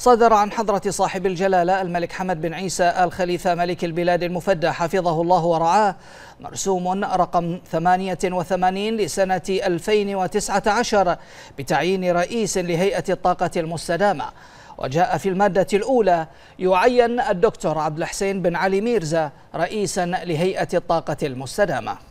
صدر عن حضرة صاحب الجلالة الملك حمد بن عيسى الخليفة ملك البلاد المفدى حفظه الله ورعاه مرسوم رقم 88 لسنة 2019 بتعيين رئيس لهيئة الطاقة المستدامة وجاء في المادة الأولى يعين الدكتور عبد الحسين بن علي ميرزا رئيسا لهيئة الطاقة المستدامة